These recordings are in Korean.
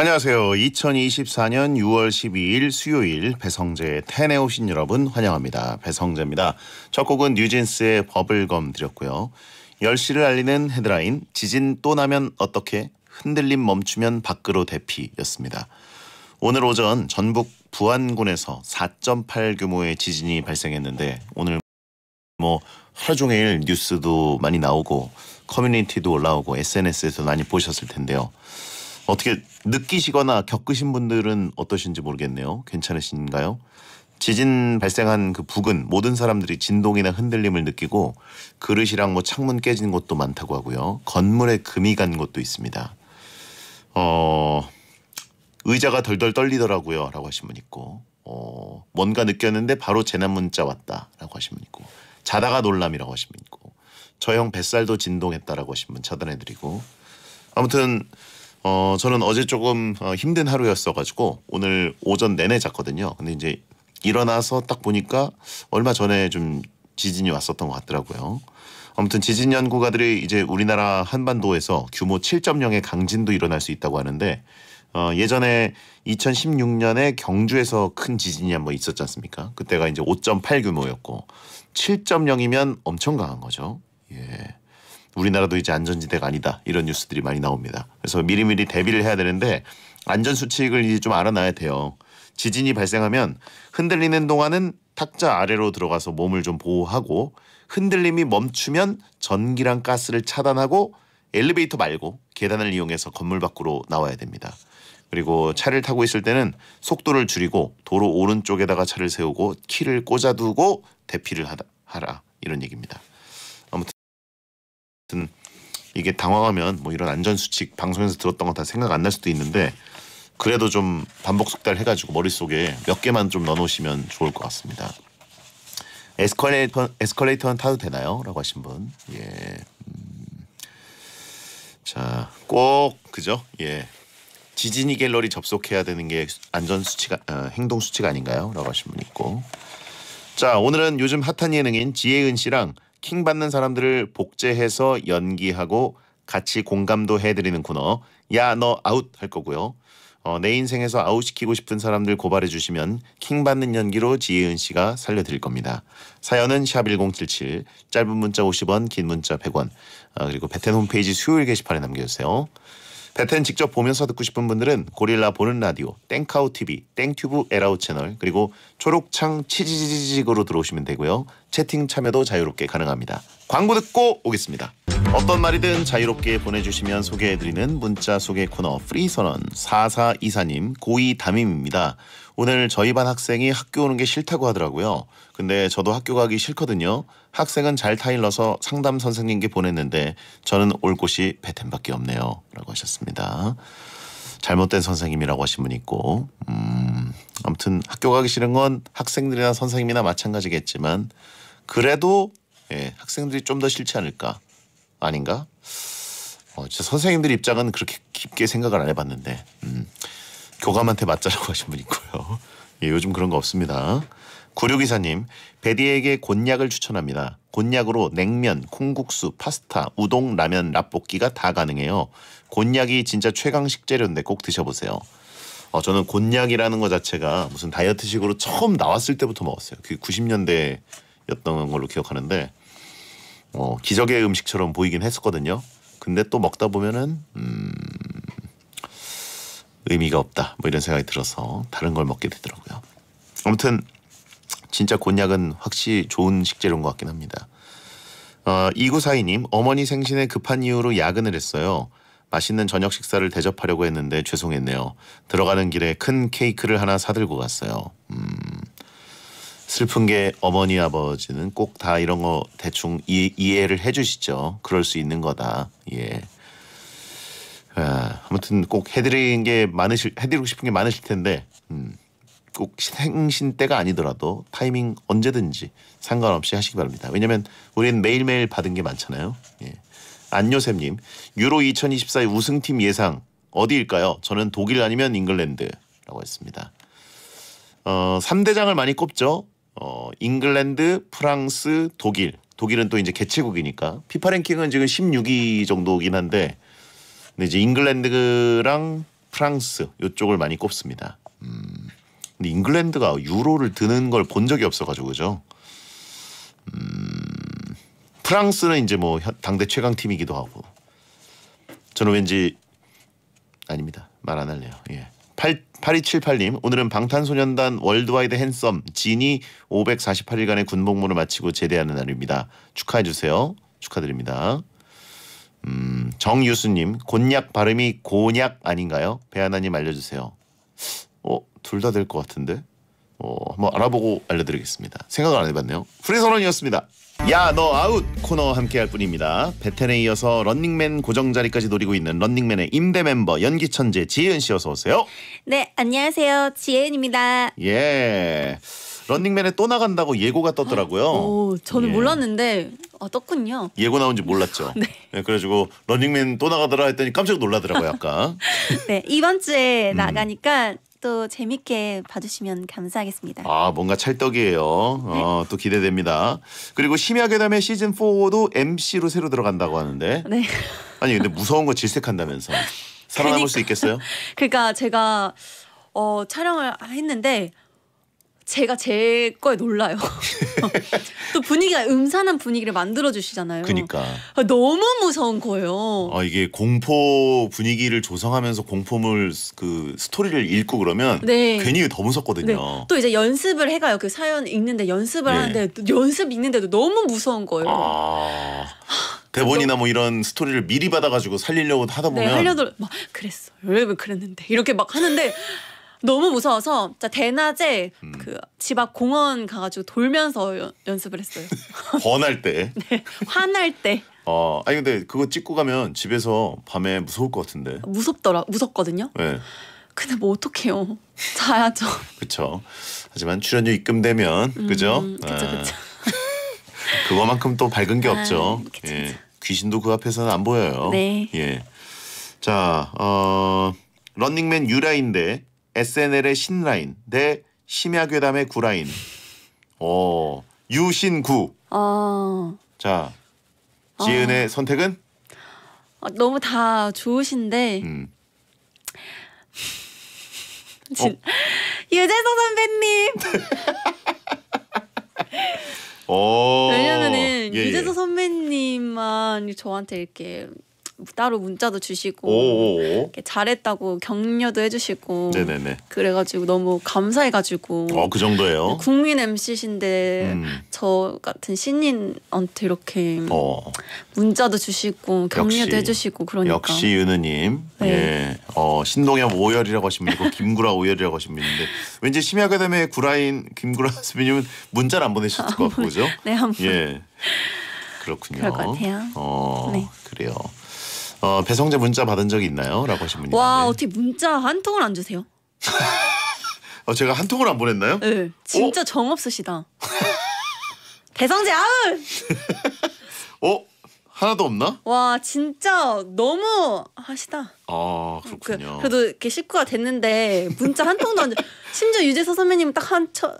안녕하세요. 2024년 6월 12일 수요일 배성재 텐에 오신 여러분 환영합니다. 배성재입니다. 첫 곡은 뉴진스의 버블검 드렸고요. 10시를 알리는 헤드라인 지진 또 나면 어떻게 흔들림 멈추면 밖으로 대피였습니다. 오늘 오전 전북 부안군에서 4.8 규모의 지진이 발생했는데 오늘 뭐 하루 종일 뉴스도 많이 나오고 커뮤니티도 올라오고 SNS에서 많이 보셨을 텐데요. 어떻게 느끼시거나 겪으신 분들은 어떠신지 모르겠네요. 괜찮으신가요? 지진 발생한 그 북은 모든 사람들이 진동이나 흔들림을 느끼고 그릇이랑 뭐 창문 깨진 곳도 많다고 하고요. 건물에 금이 간 곳도 있습니다. 어 의자가 덜덜 떨리더라고요라고 하신 분 있고 어 뭔가 느꼈는데 바로 재난 문자 왔다라고 하신 분 있고 자다가 놀람이라고 하신 분 있고 저 형 뱃살도 진동했다라고 하신 분 차단해 드리고 아무튼 어 저는 어제 조금 어, 힘든 하루였어가지고 오늘 오전 내내 잤거든요. 근데 이제 일어나서 딱 보니까 얼마 전에 좀 지진이 왔었던 것 같더라고요. 아무튼 지진 연구가들이 이제 우리나라 한반도에서 규모 7.0의 강진도 일어날 수 있다고 하는데 어, 예전에 2016년에 경주에서 큰 지진이 한 번 있었지 않습니까? 그때가 이제 5.8 규모였고 7.0이면 엄청 강한 거죠. 예. 우리나라도 이제 안전지대가 아니다 이런 뉴스들이 많이 나옵니다. 그래서 미리미리 대비를 해야 되는데 안전 수칙을 이제 좀 알아놔야 돼요. 지진이 발생하면 흔들리는 동안은 탁자 아래로 들어가서 몸을 좀 보호하고 흔들림이 멈추면 전기랑 가스를 차단하고 엘리베이터 말고 계단을 이용해서 건물 밖으로 나와야 됩니다. 그리고 차를 타고 있을 때는 속도를 줄이고 도로 오른쪽에다가 차를 세우고 키를 꽂아두고 대피를 하라 이런 얘기입니다. 같은 이게 당황하면 뭐 이런 안전 수칙 방송에서 들었던 거다 생각 안 날 수도 있는데 그래도 좀 반복 숙달 해가지고 머릿속에 몇 개만 좀 넣어놓으시면 좋을 것 같습니다. 에스컬레이터 에스컬레이터는 타도 되나요?라고 하신 분. 예. 음. 자, 꼭 그죠? 예. 지진이 갤러리 접속해야 되는 게 안전 수칙 어, 아, 행동 수치가 아닌가요?라고 하신 분 있고. 자, 오늘은 요즘 핫한 예능인 지혜은 씨랑 킹 받는 사람들을 복제해서 연기하고 같이 공감도 해드리는 코너 야 너 아웃 할 거고요. 어, 내 인생에서 아웃시키고 싶은 사람들 고발해 주시면 킹받는 연기로 지혜은 씨가 살려드릴 겁니다. 사연은 샵 1077 짧은 문자 50원 긴 문자 100원 아, 그리고 베텐 홈페이지 수요일 게시판에 남겨주세요. 배텐 직접 보면서 듣고 싶은 분들은 고릴라 보는 라디오, 땡카우 TV, 땡튜브 에라우 채널 그리고 초록창 치지지직으로 지 들어오시면 되고요. 채팅 참여도 자유롭게 가능합니다. 광고 듣고 오겠습니다. 어떤 말이든 자유롭게 보내주시면 소개해드리는 문자 소개 코너 프리선언 4424님 고이 담임입니다. 오늘 저희 반 학생이 학교 오는 게 싫다고 하더라고요. 근데 저도 학교 가기 싫거든요. 학생은 잘 타일러서 상담 선생님께 보냈는데 저는 올 곳이 배텐밖에 없네요. 라고 하셨습니다. 잘못된 선생님이라고 하신 분 있고 음, 아무튼 학교 가기 싫은 건 학생들이나 선생님이나 마찬가지겠지만 그래도 예, 학생들이 좀 더 싫지 않을까 아닌가? 어, 진짜 선생님들 입장은 그렇게 깊게 생각을 안 해봤는데 음. 교감한테 맞자라고 하신 분 있고요. 예, 요즘 그런 거 없습니다. 구류기사님, 베디에게 곤약을 추천합니다. 곤약으로 냉면, 콩국수, 파스타, 우동, 라면, 라볶이가 다 가능해요. 곤약이 진짜 최강 식재료인데 꼭 드셔보세요. 어, 저는 곤약이라는 것 자체가 무슨 다이어트식으로 처음 나왔을 때부터 먹었어요. 그 90년대였던 걸로 기억하는데 어, 기적의 음식처럼 보이긴 했었거든요. 근데 또 먹다 보면은 음... 의미가 없다 뭐 이런 생각이 들어서 다른 걸 먹게 되더라고요. 아무튼 진짜 곤약은 확실히 좋은 식재료인 것 같긴 합니다. 어, 2942님 어머니 생신에 급한 이유로 야근을 했어요. 맛있는 저녁 식사를 대접하려고 했는데 죄송했네요. 들어가는 길에 큰 케이크를 하나 사들고 갔어요. 음, 슬픈 게 어머니 아버지는 꼭 다 이런 거 대충 이, 이해를 해주시죠. 그럴 수 있는 거다. 예. 예, 아, 무튼꼭 해드린 게 많으실 해드리고 싶은 게 많으실 텐데 음, 꼭 생신 때가 아니더라도 타이밍 언제든지 상관없이 하시기 바랍니다. 왜냐면 우리는 매일매일 받은 게 많잖아요. 예. 안요샘님 유로 2024 우승팀 예상 어디일까요? 저는 독일 아니면 잉글랜드라고 했습니다. 어, 3대장을 많이 꼽죠. 어, 잉글랜드, 프랑스, 독일. 독일은 또 이제 개최국이니까 피파 랭킹은 지금 16위 정도긴 한데 근데 이제 잉글랜드랑 프랑스 요쪽을 많이 꼽습니다. 음, 근데 잉글랜드가 유로를 드는 걸 본 적이 없어가지고 그죠. 음, 프랑스는 이제 뭐 당대 최강 팀이기도 하고 저는 왠지 아닙니다. 말 안 할래요. 예. 8278님 오늘은 방탄소년단 월드와이드 핸섬 진이 548일간의 군복무를 마치고 제대하는 날입니다. 축하해주세요. 축하드립니다. 음, 정유수님 곤약 발음이 곤약 아닌가요? 배하나님 알려주세요. 어, 둘 다 될 것 같은데. 어, 한번 알아보고 알려드리겠습니다. 생각을 안 해봤네요. 프리선언이었습니다. 야 너 아웃 코너 함께할 뿐입니다. 베텐에 이어서 런닝맨 고정 자리까지 노리고 있는 런닝맨의 임대 멤버 연기 천재 지혜은 씨 어서 오세요. 네 안녕하세요 지혜은입니다. 예. Yeah. 런닝맨에 또 나간다고 예고가 떴더라고요. 오, 어, 저는 예. 몰랐는데 아, 떴군요. 예고 나온지 몰랐죠. 네. 네, 그래가지고 런닝맨 또 나가더라 했더니 깜짝 놀라더라고요. 아까. 네 이번 주에 음. 나가니까 또 재밌게 봐주시면 감사하겠습니다. 아 뭔가 찰떡이에요. 어, 네. 또 기대됩니다. 그리고 심야괴담의 시즌 4도 MC로 새로 들어간다고 하는데. 네. 아니 근데 무서운 거 질색한다면서 살아남을 그러니까, 수 있겠어요? 그러니까 제가 어, 촬영을 했는데 제가 제 거에 놀라요. 또 분위기가 음산한 분위기를 만들어 주시잖아요. 그니까 아, 너무 무서운 거예요. 아 이게 공포 분위기를 조성하면서 공포물 그 스토리를 읽고 그러면 네. 괜히 더 무섭거든요. 네. 또 이제 연습을 해가요. 그 사연 읽는데 연습을 네. 하는데 연습 읽는데도 너무 무서운 거예요. 아... 대본이나 뭐 이런 스토리를 미리 받아가지고 살리려고 하다 네, 보면 네, 하려도 막 그랬어 여러 그랬는데 이렇게 막 하는데 너무 무서워서 진짜 대낮에 음. 그집 앞 공원 가가지고 돌면서 연, 연습을 했어요. 번할 때. 네, 화날 때. 어, 아니 근데 그거 찍고 가면 집에서 밤에 무서울 것 같은데. 무섭더라, 무섭거든요. 네. 근데 뭐 어떡해요. 자야죠. 그렇죠. 하지만 출연료 입금되면 음, 그죠? 그쵸, 아. 네. 그거만큼또 밝은 게 아, 없죠. 아, 그치, 예. 그치. 귀신도 그 앞에서는 안 보여요. 네. 예. 자, 어, 런닝맨 유라인데 SNL의 신라인 대 심야괴담의 구라인. 어 유신구. 아. 자 지은의 아. 선택은? 아, 너무 다 좋으신데. 음. 어? 유재석 선배님. 왜냐면은 예, 예. 유재석 선배님만 저한테 이렇게 따로 문자도 주시고 오오오. 잘했다고 격려도 해주시고 네네네. 그래가지고 너무 감사해가지고 어그 정도예요? 국민 MC신데 음. 저 같은 신인한테 이렇게 어. 문자도 주시고 격려도 역시, 해주시고 그러니까 역시 은우님 네. 예. 어, 신동엽 오열이라고 하시면 있고 김구라 오열이라고 하시면 있는데 왠지 심야가담의 구라인 김구라 선배님은 문자를 안 보내셨을 것 같고 아, 네. 그죠? 네한 번. 예. 그렇군요. 그럴 것 같아요. 어, 네. 그래요. 어, 배성재 문자 받은 적이 있나요? 라고 하신 분이 와 있는데. 어떻게 문자 한 통을 안 주세요? 어, 제가 한 통을 안 보냈나요? 네 진짜 어? 정없으시다 배성재 아울 어? 하나도 없나? 와 진짜 너무 하시다. 아 그렇군요. 그, 래도 이렇게 식구가 됐는데 문자 한 통도 안. 심지어 유재석 선배님 딱한딱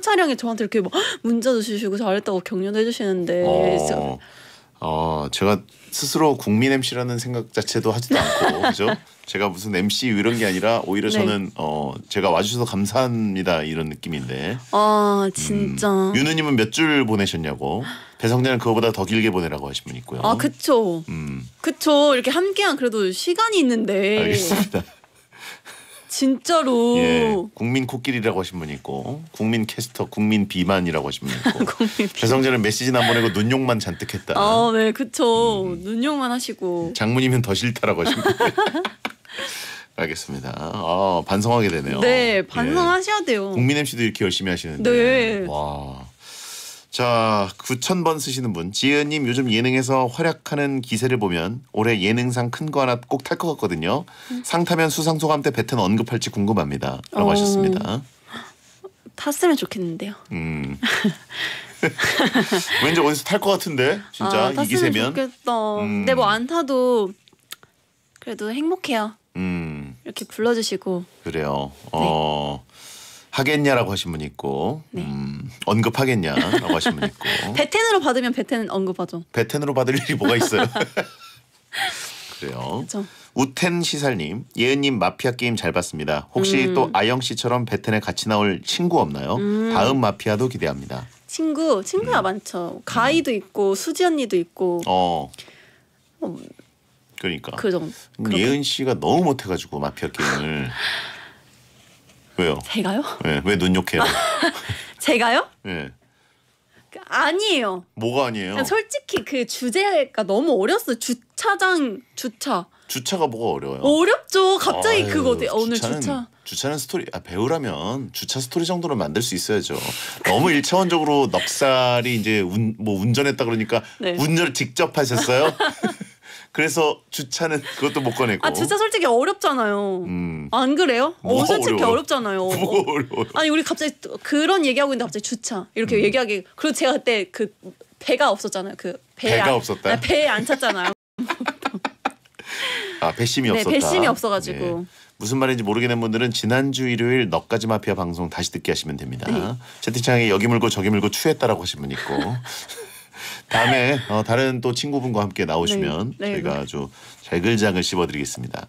촬영에 저한테 이렇게 막 문자도 주시고 잘했다고 격려도 해주시는데 어... 어 제가 스스로 국민 MC라는 생각 자체도 하지도 않고 그죠? 제가 무슨 MC 이런 게 아니라 오히려 네. 저는 어 제가 와주셔서 감사합니다 이런 느낌인데. 아 진짜. 음, 윤우님은 몇 줄 보내셨냐고. 배성재는 그거보다 더 길게 보내라고 하신 분 있고요. 아 그쵸. 음. 그쵸. 이렇게 함께한 그래도 시간이 있는데. 알겠습니다. 진짜로. 예, 국민 코끼리라고 하신 분이 있고 국민 캐스터, 국민 비만이라고 하신 분이 있고. 국민 배성재는 메시지 안 보내고 눈욕만 잔뜩 했다. 아, 네, 그쵸. 음. 눈욕만 하시고. 장문이면 더 싫다라고 하신 분. 알겠습니다. 아, 반성하게 되네요. 네, 예. 반성하셔야 돼요. 예. 국민 MC도 이렇게 열심히 하시는데. 네. 와. 자 9,000번 쓰시는 분 지은님 요즘 예능에서 활약하는 기세를 보면 올해 예능상 큰 거 하나 꼭 탈 것 같거든요. 상 타면 수상소감 때 배텐 언급할지 궁금합니다. 라고 어... 하셨습니다. 탔으면 좋겠는데요. 음. 왠지 어디서 탈 것 같은데 진짜 아, 이 기세면. 좋겠다. 음. 근데 뭐 안 타도 그래도 행복해요. 음. 이렇게 불러주시고. 그래요. 네. 어. 하겠냐라고 하신 분 있고 네. 음, 언급하겠냐라고 하신 분 있고 배텐으로 받으면 배텐 언급하죠. 배텐으로 받을 일이 뭐가 있어요? 그래요. 그쵸. 우텐 시살님, 예은님 마피아 게임 잘 봤습니다. 혹시 음. 또 아영 씨처럼 배텐에 같이 나올 친구 없나요? 음. 다음 마피아도 기대합니다. 친구 친구야 음. 많죠. 음. 가이도 있고 수지 언니도 있고. 어. 어. 그러니까. 그 정도. 예은 씨가 너무 못해가지고 마피아 게임을. 왜요? 제가요? 네, 왜 눈욕해요? 제가요? 네. 아니에요. 뭐가 아니에요? 그러니까 솔직히 그 주제가 너무 어려어요 주차장 주차. 주차가 뭐가 어려워요? 어렵죠. 갑자기 아유, 그거 어때? 어, 오늘 주차. 주차는 스토리 아 배우라면 주차 스토리 정도는 만들 수 있어야죠. 너무 일차원적으로 넉살이 이제 운 뭐 운전했다 그러니까 네. 운전을 직접 하셨어요? 그래서 주차는 그것도 못꺼내고아 주차 솔직히 어렵잖아요. 음. 안 그래요? 뭐 어, 솔직히 어려워. 어렵잖아요. 뭐 어. 려워 아니 우리 갑자기 그런 얘기하고 있는데 갑자기 주차 이렇게 음. 얘기하기. 그리고 제가 그때 그 배가 없었잖아요. 그배 배가 안, 없었다. 아, 배에 안 찼잖아요. 아 배심이 네, 없었다. 배심이 없어가지고. 예. 무슨 말인지 모르겠는 분들은 지난주 일요일 너까지 마피아 방송 다시 듣게 하시면 됩니다. 네. 채팅창에 여기 물고 저기 물고 추했다라고 하신 분 있고 다음에 어, 다른 또 친구분과 함께 나오시면 네, 네, 저희가 네. 아주 잘글장을 씹어드리겠습니다.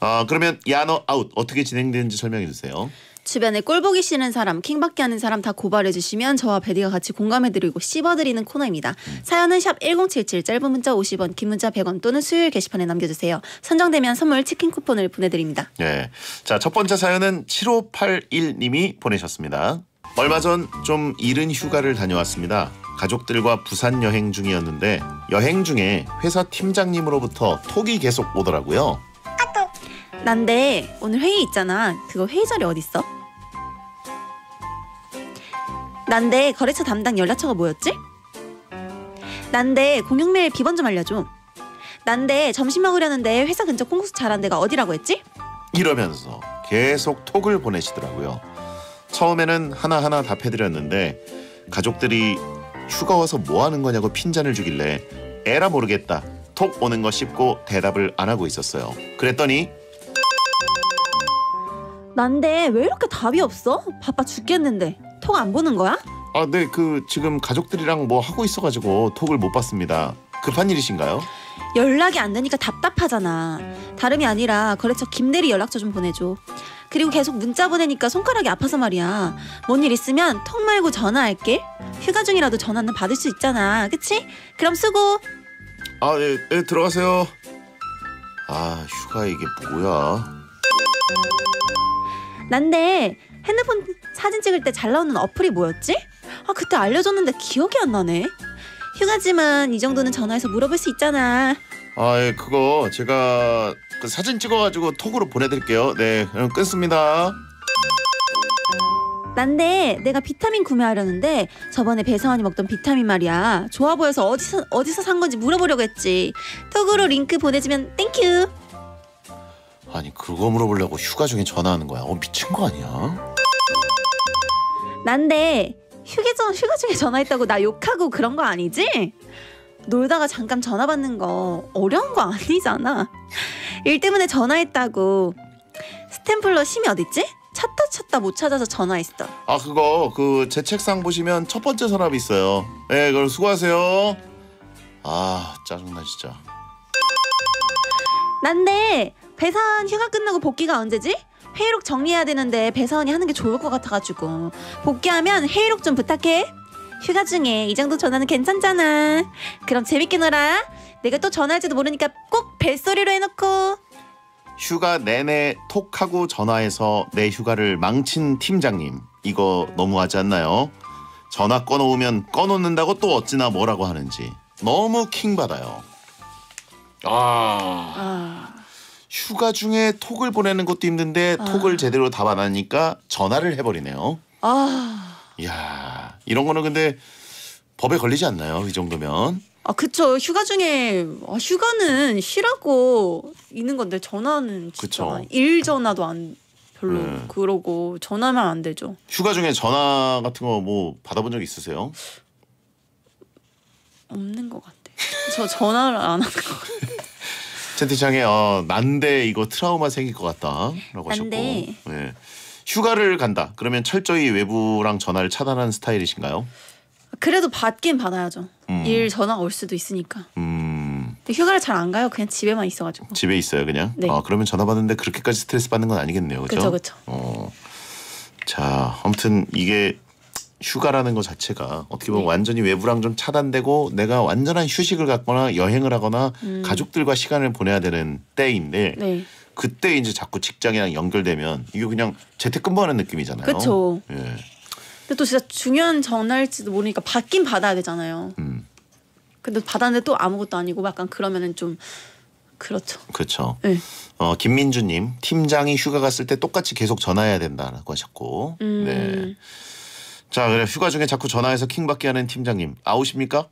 어, 그러면 야너 아웃 어떻게 진행되는지 설명해 주세요. 주변에 꼴보기 싫은 사람, 킹받게 하는 사람 다 고발해 주시면 저와 베디가 같이 공감해드리고 씹어드리는 코너입니다. 음. 사연은 샵 1077, 짧은 문자 50원, 긴 문자 100원 또는 수요일 게시판에 남겨주세요. 선정되면 선물 치킨 쿠폰을 보내드립니다. 네, 자첫 번째 사연은 7581님이 보내셨습니다. 얼마 전 좀 이른 휴가를 다녀왔습니다. 가족들과 부산 여행 중이었는데 여행 중에 회사 팀장님으로부터 톡이 계속 오더라고요. 아, 난데 오늘 회의 있잖아. 그거 회의 자리 어딨어? 난데 거래처 담당 연락처가 뭐였지? 난데 공용 메일 비번 좀 알려줘. 난데 점심 먹으려는데 회사 근처 콩국수 잘한 데가 어디라고 했지? 이러면서 계속 톡을 보내시더라고요. 처음에는 하나하나 답해드렸는데 가족들이 휴가 와서 뭐 하는 거냐고 핀잔을 주길래 에라 모르겠다. 톡 오는 거쉽고 대답을 안 하고 있었어요. 그랬더니 난데 왜 이렇게 답이 없어? 바빠 죽겠는데 톡 안 보는 거야? 아, 네. 그 지금 가족들이랑 뭐 하고 있어 가지고 톡을 못 봤습니다. 급한 일이신가요? 연락이 안 되니까 답답하잖아. 다름이 아니라 거래처 김대리 연락처 좀 보내줘. 그리고 계속 문자 보내니까 손가락이 아파서 말이야. 뭔 일 있으면 턱 말고 전화할게. 휴가 중이라도 전화는 받을 수 있잖아. 그치? 그럼 수고. 아, 예, 예 들어가세요. 아, 휴가 이게 뭐야? 난데 핸드폰 사진 찍을 때 잘 나오는 어플이 뭐였지? 아, 그때 알려줬는데 기억이 안 나네. 휴가지만 이 정도는 전화해서 물어볼 수 있잖아. 아, 예, 그거 제가 그 사진 찍어가지고 톡으로 보내드릴게요. 네, 그럼 끊습니다. 난데 내가 비타민 구매하려는데 저번에 배성환이 먹던 비타민 말이야 좋아 보여서 어디서 어디서 산 건지 물어보려고 했지 톡으로 링크 보내주면 땡큐 아니 그거 물어보려고 휴가 중에 전화하는 거야. 어 미친 거 아니야? 난데 휴게전 휴가 중에 전화했다고 나 욕하고 그런 거 아니지? 놀다가 잠깐 전화 받는 거 어려운 거 아니잖아. 일 때문에 전화했다고. 스탬플러 심이 어딨지? 찾다 찾다 못 찾아서 전화했어. 아 그거 그 제 책상 보시면 첫 번째 서랍 있어요. 네, 예, 그럼 수고하세요. 아 짜증나 진짜. 난데 배사원 휴가 끝나고 복귀가 언제지? 회의록 정리해야 되는데 배사원이 하는 게 좋을 것 같아가지고 복귀하면 회의록 좀 부탁해. 휴가 중에 이 정도 전화는 괜찮잖아. 그럼 재밌게 놀아. 내가 또 전화할지도 모르니까 꼭 벨소리로 해놓고. 휴가 내내 톡하고 전화해서 내 휴가를 망친 팀장님. 이거 너무하지 않나요? 전화 꺼놓으면 꺼놓는다고 또 어찌나 뭐라고 하는지. 너무 킹받아요. 아. 아. 휴가 중에 톡을 보내는 것도 힘든데 아. 톡을 제대로 답안 하니까 전화를 해버리네요. 아. 이야 이런 거는 근데 법에 걸리지 않나요? 이 정도면 아 그쵸 휴가 중에 아, 휴가는 쉬라고 있는 건데 전화는 진짜 그쵸. 일 전화도 안 별로 네. 그러고 전화만안 되죠. 휴가 중에 전화 같은 거 뭐 받아본 적 있으세요? 없는 것 같아. 저 전화를 안하것 같아. 채팅창에 어, 난데 이거 트라우마 생길 것 같다라고 하셨고 난데. 예. 휴가를 간다. 그러면 철저히 외부랑 전화를 차단하는 스타일이신가요? 그래도 받긴 받아야죠. 음. 일 전화 올 수도 있으니까. 음. 휴가를 잘 안 가요. 그냥 집에만 있어가지고. 집에 있어요, 그냥. 네. 아 그러면 전화 받는데 그렇게까지 스트레스 받는 건 아니겠네요, 그렇죠? 그렇죠, 어. 자, 아무튼 이게 휴가라는 것 자체가 어떻게 보면 네. 완전히 외부랑 좀 차단되고 내가 완전한 휴식을 갖거나 여행을 하거나 음. 가족들과 시간을 보내야 되는 때인데 네. 그때 이제 자꾸 직장이랑 연결되면 이게 그냥 재택근무하는 느낌이잖아요. 그렇죠. 예. 근데 또 진짜 중요한 전화일지도 모르니까 받긴 받아야 되잖아요. 음. 근데 받았는데 또 아무것도 아니고 약간 그러면은 좀 그렇죠. 그렇죠. 네. 어 김민주님 팀장이 휴가 갔을 때 똑같이 계속 전화해야 된다라고 하셨고. 음. 네. 자 그래 휴가 중에 자꾸 전화해서 킹 받게 하는 팀장님 아웃입니까?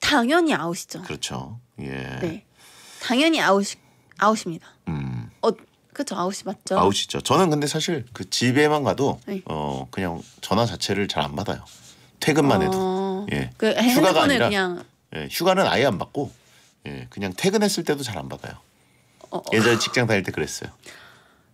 당연히 아웃이죠. 그렇죠. 예. 네. 당연히 아웃 아웃입니다. 음. 어, 그쵸 아웃이 맞죠. 아웃이죠. 저는 근데 사실 그 집에만 가도 네. 어 그냥 전화 자체를 잘 안 받아요. 퇴근만 해도 어. 예. 그 휴가가 아니라 그냥... 예, 휴가는 아예 안 받고 예, 그냥 퇴근했을 때도 잘 안 받아요. 어, 어. 예전에 직장 다닐 때 그랬어요.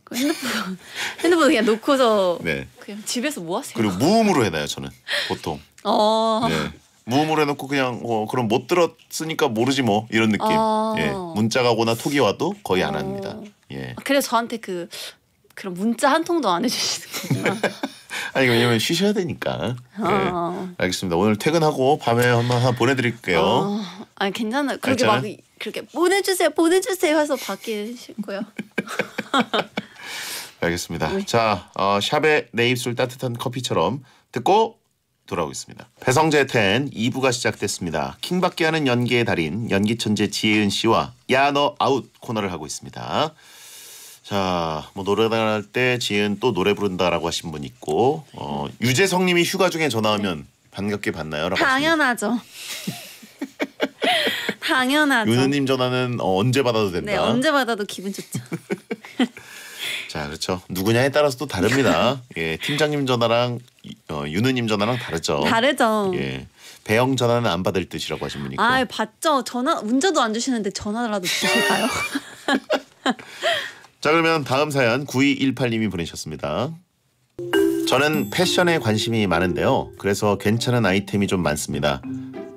그 핸드폰 핸드폰 그냥 놓고서 네. 그냥 집에서 뭐 하세요? 그리고 무음으로 해놔요 저는 보통. 어. 네. 무음으로 해놓고 그냥 어, 뭐 그럼 못 들었으니까 모르지 뭐 이런 느낌. 아 예. 문자가 오거나 톡이 와도 거의 안 어. 합니다. 예. 아, 그래서 저한테 그 그럼 문자 한 통도 안 해주시는구나. 아니 왜냐면 쉬셔야 되니까. 예. 어. 예. 알겠습니다. 오늘 퇴근하고 밤에 한번 하 보내드릴게요. 아, 아니 괜찮아요. 그렇게 괜찮아요? 막 그렇게 보내주세요, 보내주세요 해서 받기 싫고요. 알겠습니다. 네. 자, 어, 샵의 내 입술 따뜻한 커피처럼 듣고 돌아오겠습니다. 배성재 의텐 2부가 시작됐습니다. 킹받게 하는 연기의 달인 연기천재 지혜은 씨와 야너 아웃 코너를 하고 있습니다. 자, 뭐 노래 나갈 때 지은 혜또 노래 부른다라고 하신 분 있고 어, 유재석 님이 휴가 중에 전화하면 네. 반갑게 받나요? 라고 당연하죠. 당연하죠. 윤우 님 전화는 어, 언제 받아도 된다. 네, 언제 받아도 기분 좋죠. 자, 그렇죠. 누구냐에 따라서 또 다릅니다. 예, 팀장님 전화랑 어, 유느님 전화랑 다르죠. 다르죠. 예. 배영 전화는 안 받을 듯이라고 하신 분이고. 아, 받죠. 전화 문자도 안 주시는데 전화라도 주실까요? 자, 그러면 다음 사연 9218님이 보내셨습니다. 저는 패션에 관심이 많은데요. 그래서 괜찮은 아이템이 좀 많습니다.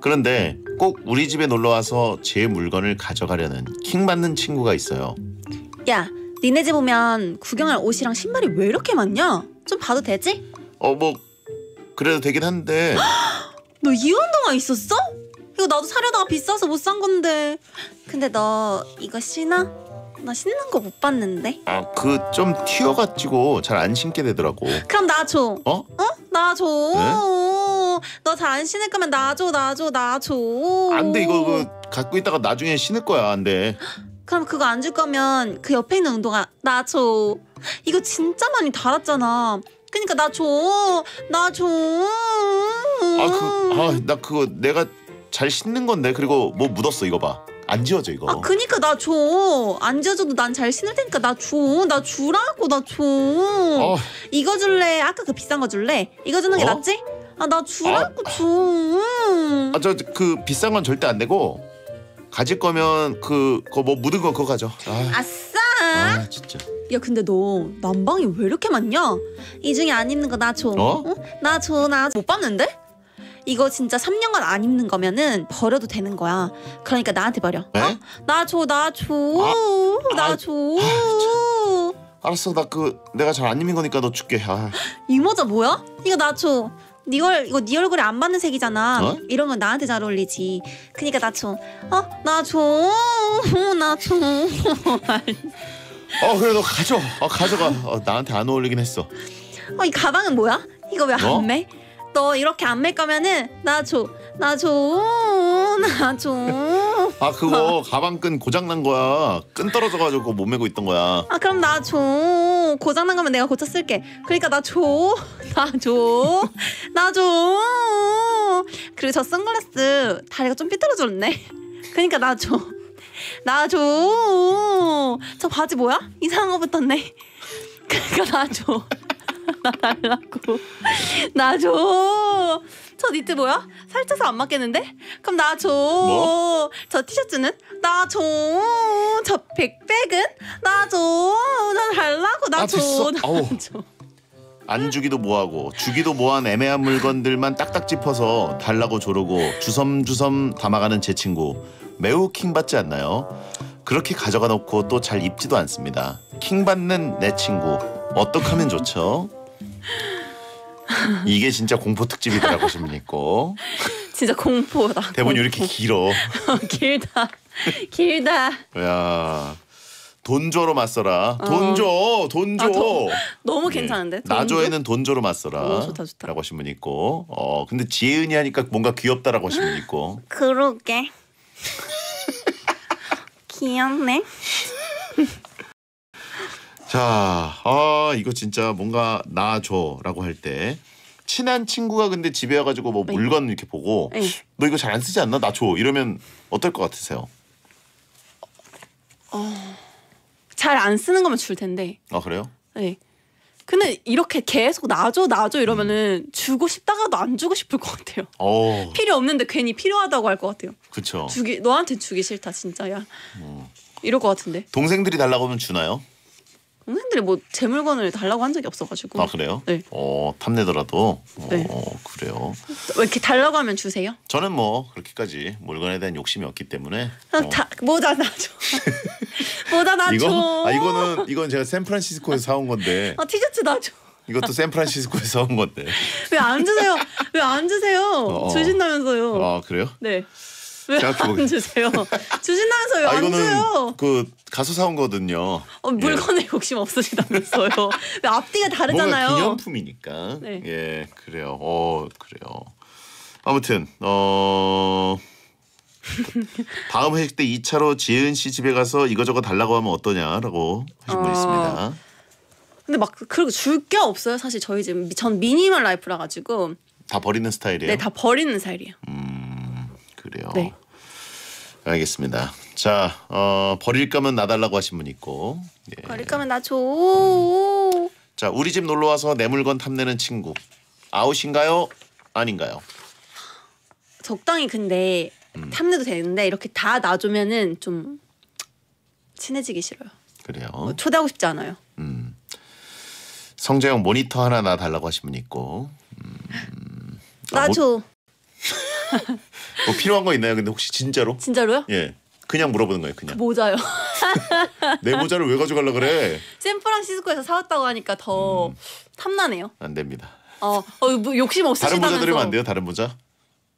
그런데 꼭 우리 집에 놀러 와서 제 물건을 가져가려는 킹 받는 친구가 있어요. 야, 니네 집 오면 구경할 옷이랑 신발이 왜 이렇게 많냐? 좀 봐도 되지? 어, 뭐 그래도 되긴 한데 너 이혼 동화 있었어? 이거 나도 사려다가 비싸서 못 산 건데 근데 너 이거 신어? 나 신는 거 못 봤는데 아그 좀 튀어가지고 잘 안 신게 되더라고 그럼 나줘 어? 어? 나줘 네? 너잘 안 신을 거면 나줘 나줘 나줘 안돼 이거 그 갖고 있다가 나중에 신을 거야 안돼 그럼 그거 안 줄 거면 그 옆에 있는 운동화 나줘 이거 진짜 많이 달았잖아 그니까 나 줘. 나 줘. 아, 그, 아, 나 그거 내가 잘 씻는 건데 그리고 뭐 묻었어 이거 봐. 안 지워져 이거. 아, 그니까 나 줘. 안 지워져도 난 잘 신을 테니까 나 줘. 나 주라고 나 줘. 어. 이거 줄래? 아까 그 비싼 거 줄래? 이거 주는 게 어? 낫지? 아, 나 주라고 아. 줘. 아, 저 그 비싼 건 절대 안 되고 가질 거면 그, 그거 뭐 묻은 거 그거 가져. 아, 아싸. 아, 진짜. 야 근데 너 난방이 왜 이렇게 많냐? 이 중에 안 입는 거나 어? 줘. 나 줘. 나못 봤는데? 이거 진짜 3년간 안 입는 거면은 버려도 되는 거야. 그러니까 나한테 버려. 네? 어? 나 줘. 나 줘. 아, 아, 나 아, 줘. 아, 알았어. 나 그 내가 잘 안 입는 거니까 너 줄게. 이 모자 뭐야? 이거 나 줘. 네 얼, 이거 네 얼굴에 안 맞는 색이잖아. 어? 이러면 나한테 잘 어울리지. 그니까 나 줘. 어? 나 줘. 나 줘. 어그래너 가져. 어, 가져가. 어, 나한테 안 어울리긴 했어. 어, 이 가방은 뭐야? 이거 왜안 어? 뭐? 너 이렇게 안맬 거면은 나 줘. 나 줘. 나 줘. 아 그거 가방끈 고장난 거야. 끈 떨어져가지고 못 메고 있던 거야. 아 그럼 나 줘. 고장난 거면 내가 고쳐 쓸게. 그러니까 나 줘. 나 줘. 나 줘. 그리고 저 선글라스 다리가 좀 삐뚤어졌네. 그러니까 나 줘. 나 줘. 저 바지 뭐야? 이상한 거 붙었네. 그러니까 나 줘. 나 달라고. 나 줘. 저 니트 뭐야? 살쪄서 안 맞겠는데? 그럼 나 줘. 뭐? 저 티셔츠는? 나 줘. 저 백백은? 나 줘. 나 달라고. 아, 나 줘. 됐나 줘. 안 주기도 뭐하고 주기도 뭐한 애매한 물건들만 딱딱 짚어서 달라고 조르고 주섬주섬 담아가는 제 친구 매우 킹받지 않나요? 그렇게 가져가 놓고 또 잘 입지도 않습니다. 킹받는 내 친구 어떡하면 좋죠? 이게 진짜 공포 특집이라고 싶니고 진짜 공포다. 대본 이 이렇게 길어. 어, 길다. 길다. 야. 돈조로 맞서라. 돈조, 어. 돈조. 아, 돈, 너무 괜찮은데. 예. 돈 나조에는 돈조로 맞서라. 오, 좋다 좋다. 라고 하신 분 있고, 어 근데 지혜은이 하니까 뭔가 귀엽다라고 하신 분 있고. 그러게. 귀엽네. 자, 아 이거 진짜 뭔가 나줘라고 할 때 친한 친구가 근데 집에 와가지고 뭐 네. 물건 이렇게 보고 네. 너 이거 잘 안 쓰지 않나 나 줘 이러면 어떨 것 같으세요? 어, 잘안 쓰는 거면 줄 텐데. 아 그래요? 네. 근데 이렇게 계속 놔줘 놔줘 이러면은 음. 주고 싶다가도 안 주고 싶을 것 같아요. 오. 어. 필요 없는데 괜히 필요하다고 할 것 같아요. 그렇죠. 주기 너한테 주기 싫다 진짜야. 어. 이럴 것 같은데. 동생들이 달라고 하면 주나요? 동생들이 뭐 제 물건을 달라고 한 적이 없어가지고. 아 그래요? 네. 어 탐내더라도. 어, 네. 어, 그래요. 왜 이렇게 달라고 하면 주세요? 저는 뭐 그렇게까지 물건에 대한 욕심이 없기 때문에. 아, 어. 다 모자 나줘. 모자 나줘. 아 이거는 이건 제가 샌프란시스코에서 사온 건데. 아 티셔츠 나줘. 이것도 샌프란시스코에서 온 건데. 왜 안 주세요? 왜 안 주세요? 어, 어, 주신다면서요. 아 그래요? 네. 왜안 주세요? 주신다면서 왜안 아, 세요그 가수 사온 거든요. 어, 예. 물건에 예. 욕심 없으시다면서요. 앞뒤가 다르잖아요. 뭔가 기념품이니까. 네. 예, 그래요. 어, 그래요. 아무튼 어. 다음 회식 때 2차로 지은 씨 집에 가서 이거저거 달라고 하면 어떠냐라고 하신 어... 분 아. 있습니다. 근데 막 그리고 줄 게 없어요. 사실 저희 집전 미니멀 라이프라 가지고 다 버리는 스타일이에요. 네, 다 버리는 스타일이에요. 음. 그래요. 네. 알겠습니다. 자, 어, 버릴 거면 나달라고 하신 분 있고. 예. 버릴 거면 나 줘. 음. 자, 우리 집 놀러 와서 내 물건 탐내는 친구. 아웃인가요? 아닌가요? 적당히 근데 음. 탐내도 되는데 이렇게 다 놔주면은 좀 친해지기 싫어요. 그래요. 뭐 초대하고 싶지 않아요. 음. 성재형 모니터 하나 나 달라고 하신 분 있고. 음. 나 아, 줘. 뭐 필요한 거 있나요? 근데 혹시 진짜로? 진짜로요? 예. 그냥 물어보는 거예요, 그냥. 그 모자요. 내 모자를 왜 가져가려 그래? 샌프란시스코에서 사왔다고 하니까 더 음. 탐나네요. 안 됩니다. 어, 어뭐 욕심 없으시다면서. 다른 모자 드리면 안 돼요, 다른 모자?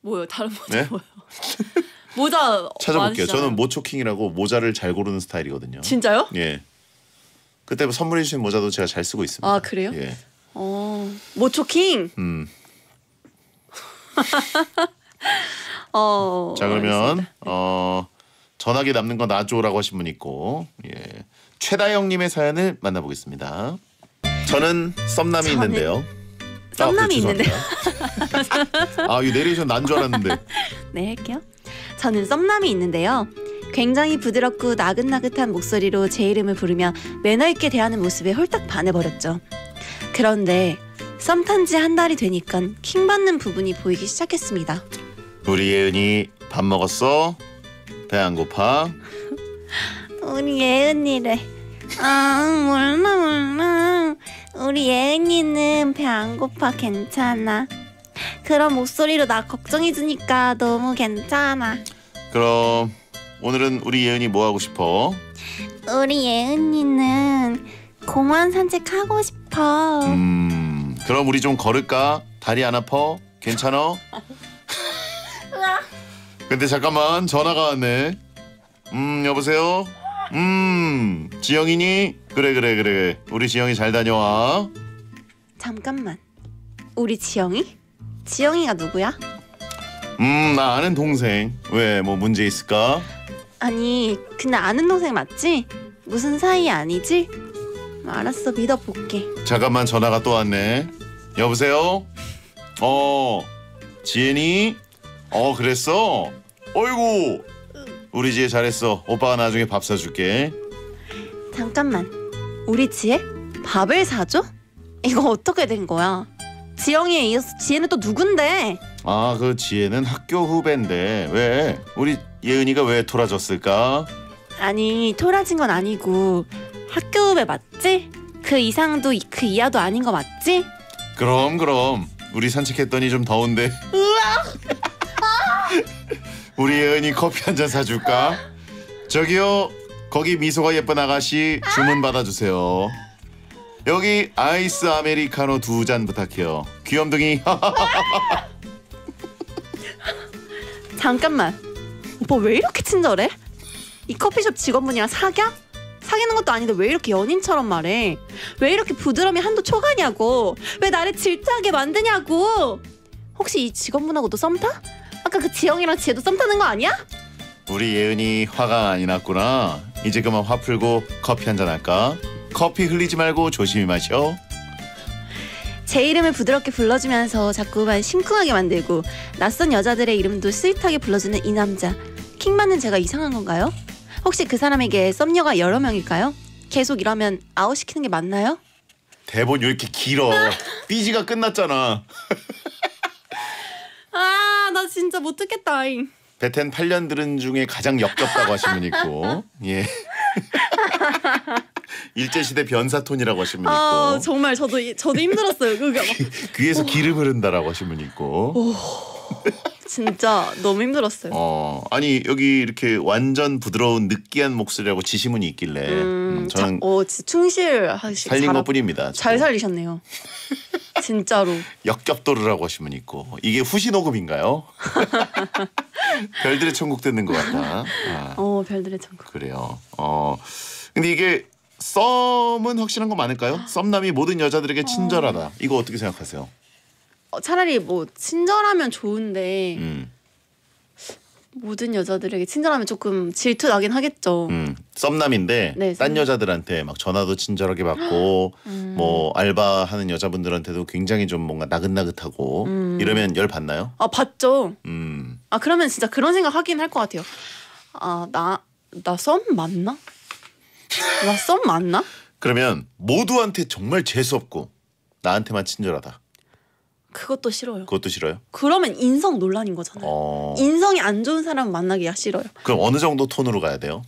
뭐요, 다른 모자 네? 뭐요? 모자 찾아볼게요. 많으시잖아요. 저는 모초킹이라고 모자를 잘 고르는 스타일이거든요. 진짜요? 예. 그때 뭐 선물해 주신 모자도 제가 잘 쓰고 있습니다. 아 그래요? 예. 어 모초킹. 음. 어. 자 그러면 어 전화기 남는 거 나줘라고 하신 분 있고 예 최다영님의 사연을 만나보겠습니다. 저는 썸남이 저는 있는데요. 아, 썸남이 그렇죠, 아, 있는데. 아, 이내레션난 줄 알았는데. 네, 할게요. 저는 썸남이 있는데요. 굉장히 부드럽고 나긋나긋한 목소리로 제 이름을 부르며 매너 있게 대하는 모습에 홀딱 반해버렸죠. 그런데 썸탄지한 달이 되니까 킹받는 부분이 보이기 시작했습니다. 우리 예은이 밥 먹었어? 배 안 고파? 우리 예은이래. 아 몰라 몰라. 우리 예은이는 배 안 고파 괜찮아. 그런 목소리로 나 걱정해주니까 너무 괜찮아. 그럼 오늘은 우리 예은이 뭐 하고 싶어? 우리 예은이는 공원 산책하고 싶어. 음, 그럼 우리 좀 걸을까? 다리 안 아파? 괜찮아? 근데 잠깐만 전화가 왔네. 음 여보세요. 음 지영이니? 그래 그래 그래. 우리 지영이 잘 다녀와. 잠깐만. 우리 지영이? 지영이가 누구야? 음 나 아는 동생. 왜 뭐 문제 있을까? 아니 근데 아는 동생 맞지? 무슨 사이 아니지? 알았어 믿어볼게. 잠깐만 전화가 또 왔네. 여보세요. 어 지은이. 어 그랬어? 어이구 우리 지혜 잘했어 오빠가 나중에 밥 사줄게 잠깐만 우리 지혜? 밥을 사줘? 이거 어떻게 된 거야? 지영이에 이어서 지혜는 또 누군데? 아 그 지혜는 학교 후배인데 왜? 우리 예은이가 왜 토라졌을까? 아니 토라진 건 아니고 학교 후배 맞지? 그 이상도 그 이하도 아닌 거 맞지? 그럼 그럼 우리 산책했더니 좀 더운데 으악! 우리 예은이 커피 한 잔 사줄까? 저기요 거기 미소가 예쁜 아가씨 주문 받아주세요. 여기 아이스 아메리카노 두 잔 부탁해요. 귀염둥이. 잠깐만. 오빠 왜 이렇게 친절해? 이 커피숍 직원분이랑 사겨? 사귀는 것도 아닌데 왜 이렇게 연인처럼 말해? 왜 이렇게 부드러움이 한도 초과냐고? 왜 나를 질투하게 만드냐고? 혹시 이 직원분하고도 썸 타? 아까 그 지영이랑 지혜도 썸 타는 거 아니야? 우리 예은이 화가 많이 났구나. 이제 그만 화 풀고 커피 한잔 할까? 커피 흘리지 말고 조심히 마셔. 제 이름을 부드럽게 불러주면서 자꾸만 심쿵하게 만들고 낯선 여자들의 이름도 스윗하게 불러주는 이 남자. 킹만은 제가 이상한 건가요? 혹시 그 사람에게 썸녀가 여러 명일까요? 계속 이러면 아웃시키는 게 맞나요? 대본 왜 이렇게 길어? 삐지가 끝났잖아. 진짜 못듣겠다 베텐 8년 들은 중에 가장 역겹다고 하신 분 있고 예. 일제시대 변사톤이라고 하신 분 아, 있고 아, 정말 저도 저도 힘들었어요. 그게 귀에서 기름 흐른다라고 하신 분 있고 진짜 너무 힘들었어요. 어, 아니 여기 이렇게 완전 부드러운 느끼한 목소리라고 지시문이 있길래 음, 음, 저는 자, 어, 진짜 충실하시 살린 것뿐입니다. 잘 살리셨네요. 진짜로. 역겹도르라고 하시면 있고 이게 후시 녹음인가요? 별들의 천국 듣는 것 같다. 아. 어, 별들의 천국. 그래요. 어, 근데 이게 썸은 확실한 거 많을까요? 썸남이 모든 여자들에게 친절하다. 이거 어떻게 생각하세요? 어, 차라리 뭐 친절하면 좋은데 음. 모든 여자들에게 친절하면 조금 질투 나긴 하겠죠. 음, 썸남인데 네, 딴 썸남. 여자들한테 막 전화도 친절하게 받고 음. 뭐 알바하는 여자분들한테도 굉장히 좀 뭔가 나긋나긋하고 음. 이러면 열 받나요? 아 받죠. 음. 아 그러면 진짜 그런 생각 하긴 할 것 같아요. 아 나 나 썸 맞나? 나 썸 맞나? 그러면 모두한테 정말 재수 없고 나한테만 친절하다. 그것도 싫어요. 그것도 싫어요? 그러면 인성 논란인 거잖아요. 어... 인성이 안 좋은 사람 만나기 싫어요. 그럼 어느 정도 톤으로 가야 돼요?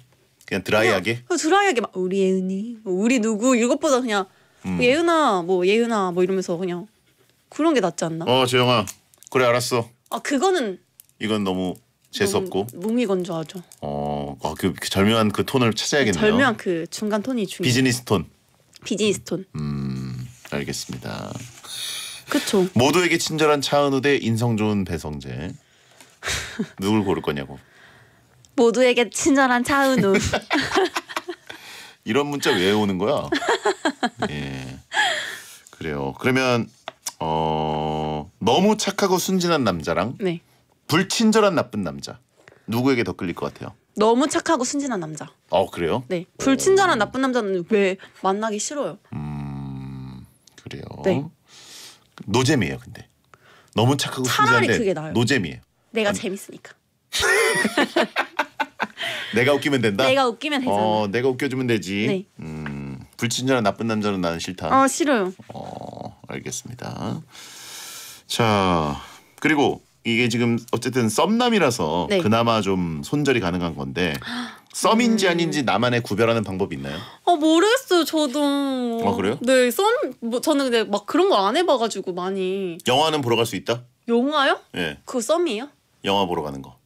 그냥 드라이하게? 그냥 드라이하게 막 우리 예은이, 뭐 우리 누구 이것보다 그냥 음. 뭐 예은아, 뭐 예은아 뭐 이러면서 그냥 그런 게 낫지 않나? 어 재영아, 그래 알았어. 아 그거는 이건 너무 재수 없고 몸이 건조하죠. 어, 아, 그, 그, 절묘한 그 톤을 찾아야겠네요. 네, 절묘한 그 중간 톤이 중요. 비즈니스 톤. 비즈니스 톤. 음, 알겠습니다. 그쵸. 모두에게 친절한 차은우 대 인성 좋은 배성재. 누굴 고를 거냐고. 모두에게 친절한 차은우. 이런 문자 왜 오는 거야? 예. 그래요. 그러면 어 너무 착하고 순진한 남자랑 네. 불친절한 나쁜 남자 누구에게 더 끌릴 것 같아요? 너무 착하고 순진한 남자. 어 그래요? 네. 불친절한 오. 나쁜 남자는 왜 만나기 싫어요. 음 그래요. 네. 노잼이에요. 근데 너무 착하고 차라리 그게 나요. 노잼이에요. 내가 아니, 재밌으니까. 내가 웃기면 된다. 내가 웃기면 되잖아. 어, 내가 웃겨주면 되지. 네. 음, 불친절한 나쁜 남자는 나는 싫다. 어, 싫어요. 어, 알겠습니다. 자, 그리고 이게 지금 어쨌든 썸남이라서 네. 그나마 좀 손절이 가능한 건데 썸인지 음. 아닌지 나만의 구별하는 방법이 있나요? 아 모르겠어요 저도. 아 그래요? 네썸 뭐, 저는 근데 막 그런 거 안 해봐가지고 많이. 영화는 보러 갈 수 있다? 영화요? 예. 네. 그 썸이에요? 영화 보러 가는 거.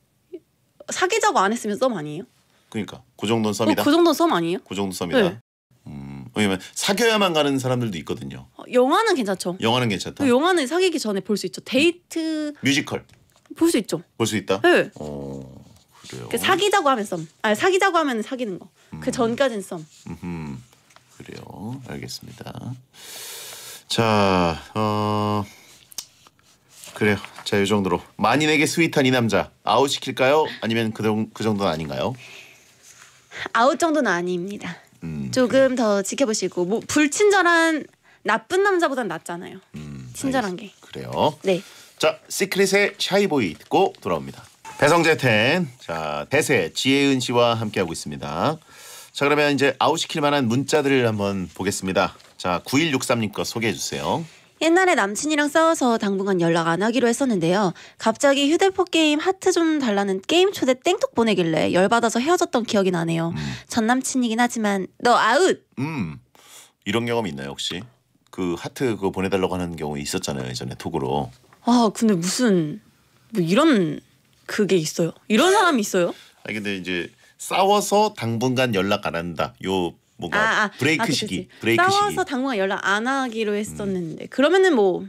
사귀자고 안 했으면 썸 아니에요? 그니까그 정도는 썸이다. 어, 그 정도는 썸 아니에요? 그 정도 썸이다. 네. 음, 왜냐면 사귀어야만 가는 사람들도 있거든요. 어, 영화는 괜찮죠. 영화는 괜찮다. 그 영화는 사귀기 전에 볼 수 있죠. 데이트. 뮤지컬. 볼 수 있죠. 볼 수 있다. 네. 어... 있어요. 그 사귀자고 하면 썸. 아 사귀자고 하면 사귀는 거. 그 음. 그 전까지는 썸. 음흠. 그래요. 알겠습니다. 자, 어 그래요. 자, 이 정도로 만인에게 스윗한 이 남자 아웃 시킬까요? 아니면 그, 정, 그 정도는 아닌가요? 아웃 정도는 아닙니다. 음, 조금 그래. 더 지켜보시고 뭐 불친절한 나쁜 남자보단 낫잖아요. 음, 친절한 알겠습 게. 그래요. 네. 자, 시크릿의 샤이보이 듣고 돌아옵니다. 배성재 텐. 자, 대세 지혜은 씨와 함께하고 있습니다. 자, 그러면 이제 아웃시킬 만한 문자들을 한번 보겠습니다. 자, 9163님 거 소개해 주세요. 옛날에 남친이랑 싸워서 당분간 연락 안 하기로 했었는데요. 갑자기 휴대폰 게임 하트 좀 달라는 게임 초대 땡톡 보내길래 열받아서 헤어졌던 기억이 나네요. 음. 전 남친이긴 하지만 너 아웃. 음. 이런 경험 있나요, 혹시? 그 하트 그거 보내 달라고 하는 경우 있었잖아요, 예전에 톡으로. 아, 근데 무슨 뭐 이런 그게 있어요. 이런 사람이 있어요? 아 근데 이제 싸워서 당분간 연락 안 한다. 요 뭔가 아, 아, 브레이크 아, 시기. 브레이크 싸워서 시기. 당분간 연락 안 하기로 음. 했었는데 음. 그러면은 뭐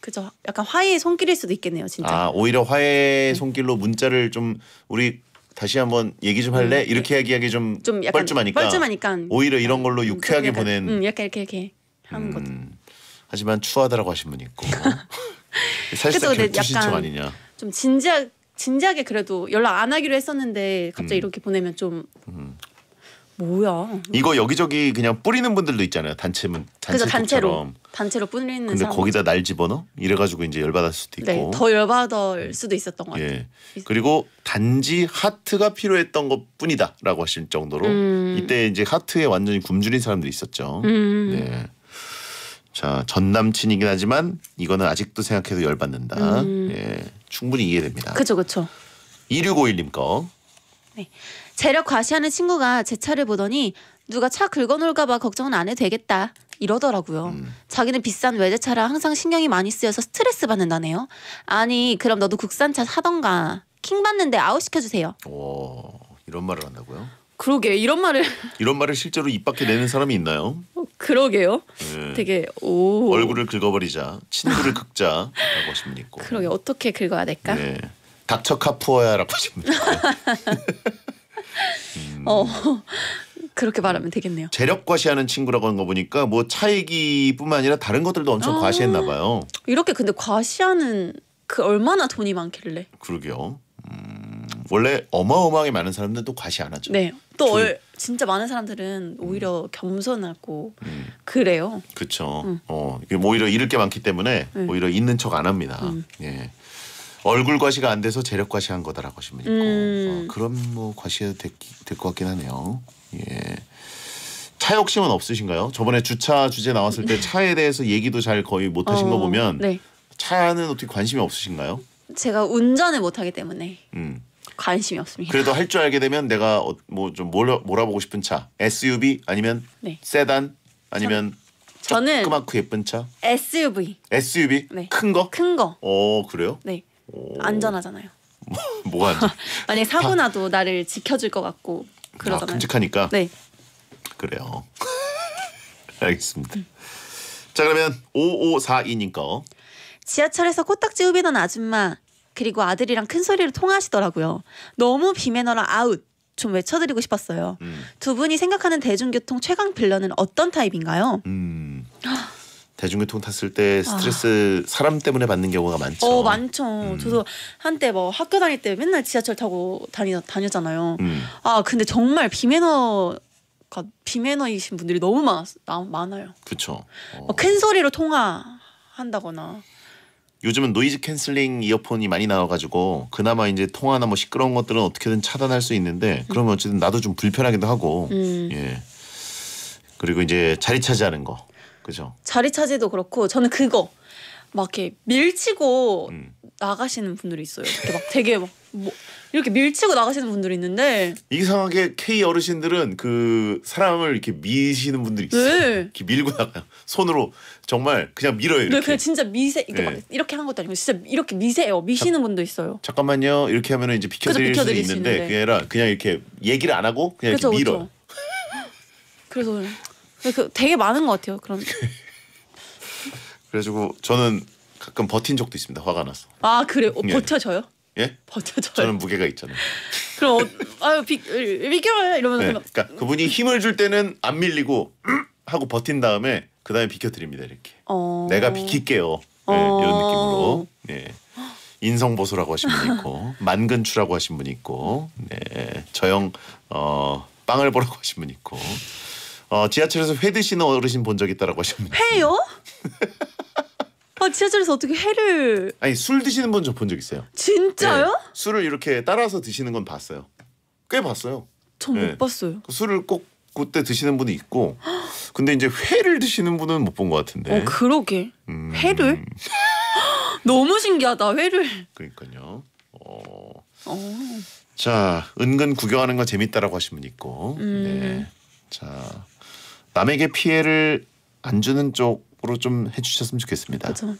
그죠. 약간 화해의 손길일 수도 있겠네요, 진짜. 아 오히려 화해의 네. 손길로 문자를 좀 우리 다시 한번 얘기 좀 할래? 음, 이렇게 예. 얘기하기 좀, 좀 약간 뻘쭘하니까. 뻘쭘하니까. 오히려 이런 걸로 음, 유쾌하게 약간, 보낸. 음, 약간 이렇게 이렇게 하는 것. 음. 하지만 추하다라고 하신 분 있고. 사실 그쵸, 근 약간 아니냐. 좀 진지하게 진지하게 그래도 연락 안 하기로 했었는데 갑자기 음. 이렇게 보내면 좀 음. 뭐야? 이거 여기저기 그냥 뿌리는 분들도 있잖아요. 단체면 단체 단체로 단체로 뿌리는. 근데 사람. 거기다 날 집어넣어? 이래가지고 이제 열받을 수도 네, 있고. 네, 더 열받을 수도 있었던 것 예. 같아요. 예. 그리고 단지 하트가 필요했던 것 뿐이다라고 하실 정도로 음. 이때 이제 하트에 완전히 굶주린 사람들이 있었죠. 음. 네. 자전 남친이긴 하지만 이거는 아직도 생각해도 열받는다. 음. 예. 충분히 이해됩니다. 그죠 그렇죠. 2651님 거. 네. 재력 과시하는 친구가 제 차를 보더니 누가 차 긁어놓을까 봐 걱정은 안 해도 되겠다. 이러더라고요. 음. 자기는 비싼 외제차라 항상 신경이 많이 쓰여서 스트레스 받는다네요. 아니 그럼 너도 국산차 사던가. 킹 받는데 아웃 시켜주세요. 오 이런 말을 한다고요? 그러게 이런 말을 이런 말을 실제로 입 밖에 내는 사람이 있나요? 어, 그러게요. 네. 되게 오 얼굴을 긁어버리자 친구를 긁자라고 하시면 있 그러게 어떻게 긁어야 될까? 네. 닥쳐 카푸어야라고 하시면 있 음. 어 그렇게 말하면 되겠네요. 재력 과시하는 친구라고 한 거 보니까 뭐 차이기뿐만 아니라 다른 것들도 엄청 아 과시했나 봐요. 이렇게 근데 과시하는 그 얼마나 돈이 많길래? 그러게요. 원래 어마어마하게 많은 사람들은 또 과시 안 하죠. 네. 또 좀. 진짜 많은 사람들은 오히려 음. 겸손하고 음. 그래요. 그렇죠. 음. 어, 뭐 오히려 잃을 게 많기 때문에 뭐 오히려 있는 척 안 합니다. 예. 얼굴 과시가 안 돼서 재력 과시한 거다라고 하시면 있고 음. 어, 그럼 뭐 과시해도 될 것 같긴 하네요. 예. 차 욕심은 없으신가요? 저번에 주차 주제 나왔을 때 차에 대해서 얘기도 잘 거의 못 하신 어, 거 보면 네. 차는 어떻게 관심이 없으신가요? 제가 운전을 못 하기 때문에 음. 관심이 없습니다. 그래도 할 줄 알게 되면 내가 어, 뭐좀 몰아보고 싶은 차 SUV 아니면 네. 세단 아니면 저, 는그맣고 예쁜 차 SUV SUV 네. 큰 거? 큰 거. 어 그래요? 네 오. 안전하잖아요. 뭐, 뭐가 안전? 만약 사고 아. 나도 나를 지켜줄 것 같고 그러잖아요. 아, 큼직하니까. 네. 그래요. 알겠습니다. 음. 자 그러면 5542님 거. 지하철에서 코딱지 후비던 아줌마 그리고 아들이랑 큰 소리로 통화하시더라고요. 너무 비매너라 아웃. 좀 외쳐드리고 싶었어요. 음. 두 분이 생각하는 대중교통 최강 빌런은 어떤 타입인가요? 음. 아. 대중교통 탔을 때 스트레스 아. 사람 때문에 받는 경우가 많죠. 어, 많죠. 음. 저도 한때 뭐 학교 다닐 때 맨날 지하철 타고 다니, 다녔잖아요. 음. 아, 근데 정말 비매너 비매너이신 분들이 너무 많 많아요. 그렇죠. 어. 큰 소리로 통화한다거나 요즘은 노이즈 캔슬링 이어폰이 많이 나와가지고 그나마 이제 통화나 뭐 시끄러운 것들은 어떻게든 차단할 수 있는데 그러면 어쨌든 나도 좀 불편하기도 하고 음. 예 그리고 이제 자리 차지하는 거 그죠 자리 차지도 그렇고 저는 그거 막 이렇게 밀치고 음. 나가시는 분들이 있어요 이렇게 막 되게 막뭐 이렇게 밀치고 나가시는 분들이 있는데 이상하게 K 어르신들은 그 사람을 이렇게 미시는 분들이 있어요. 네. 이렇게 밀고 나가요. 손으로 정말 그냥 밀어요. 네, 이렇게. 네, 그냥 진짜 미세 이렇게 네. 막 이렇게 하는 것도 아니고 진짜 이렇게 미세요 미시는 분도 있어요. 잠깐만요. 이렇게 하면 이제 비켜드릴 수 있는데, 그게 아니라 그냥 이렇게 얘기를 안 하고 그냥 그렇 이렇게 밀어. 그렇죠. 그래서그 네, 되게 많은 것 같아요. 그런. 그래가지고 저는 가끔 버틴 적도 있습니다. 화가 나서. 아 그래 어, 네. 버텨져요? 예? 버텨줘 저는 무게가 있잖아요. 그럼 어, 아유 비, 어, 비켜요 이러면서 네, 그러니까 그분이 힘을 줄 때는 안 밀리고 하고 버틴 다음에 그 다음에 비켜드립니다 이렇게. 어... 내가 비킬게요. 네, 어... 이런 느낌으로. 네. 인성보수라고 하신 분 있고 만근추라고 하신 분 있고 네. 저형 어, 빵을 보라고 하신 분 있고 어, 지하철에서 회 드시는 어르신 본 적 있다라고 하신 분 회요? 아 지하철에서 어떻게 해를 아니 술 드시는 분저본 적 있어요. 진짜요? 네, 술을 이렇게 따라서 드시는 건 봤어요. 꽤 봤어요. 전못 네. 봤어요. 그 술을 꼭 그때 드시는 분이 있고 근데 이제 회를 드시는 분은 못 본 것 같은데. 어 그러게. 음... 회를? 너무 신기하다 회를. 그러니까요. 어. 어. 자 은근 구경하는 거 재밌다라고 하신 분 있고. 음. 네. 자 남에게 피해를 안 주는 쪽 곡으로 좀 해주셨으면 좋겠습니다. 그렇죠.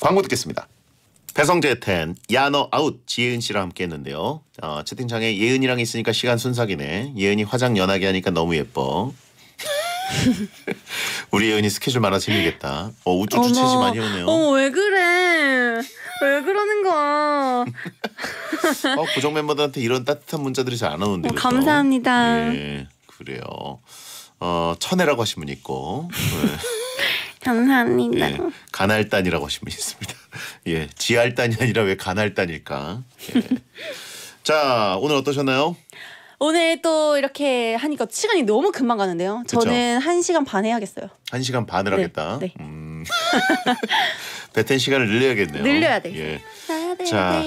광고 듣겠습니다. 배성재 텐 야너 아웃 지혜은 씨랑 함께 했는데요. 어, 채팅창에 예은이랑 있으니까 시간 순삭이네. 예은이 화장 연하게 하니까 너무 예뻐. 우리 예은이 스케줄 많아 재미겠다. 어, 우쭈쭈 채지 많이 오네요. 어 왜 그래? 왜 그러는 거야? 어, 고정 멤버들한테 이런 따뜻한 문자들이 잘 안 오는데. 어, 그 감사합니다. 예, 그래요. 어, 천혜라고 하신 분 있고. 네. 감사합니다. 예, 간할단이라고 하시면 있습니다. 예, 지할단이 아니라 왜 간할단일까? 예. 자, 오늘 어떠셨나요? 오늘 또 이렇게 하니까 시간이 너무 금방 가는데요. 저는 한 시간 반 해야겠어요. 한 시간 반을 네, 하겠다. 네. 음. 배텐 시간을 늘려야겠네요. 늘려야 돼. 예. 자,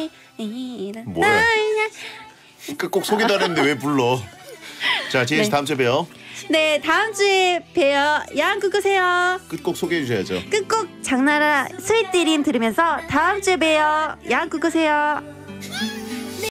뭐야? 그꼭 소개도 안 했는데 왜 불러? 자, 지혜 씨 네. 다음 주에 봬요. 네, 다음 주에 봬요. 양 끄끄세요. 끝곡 소개해 주셔야죠. 끝곡 장나라 스윗 드림 들으면서 다음 주에 봬요. 양 끄끄세요.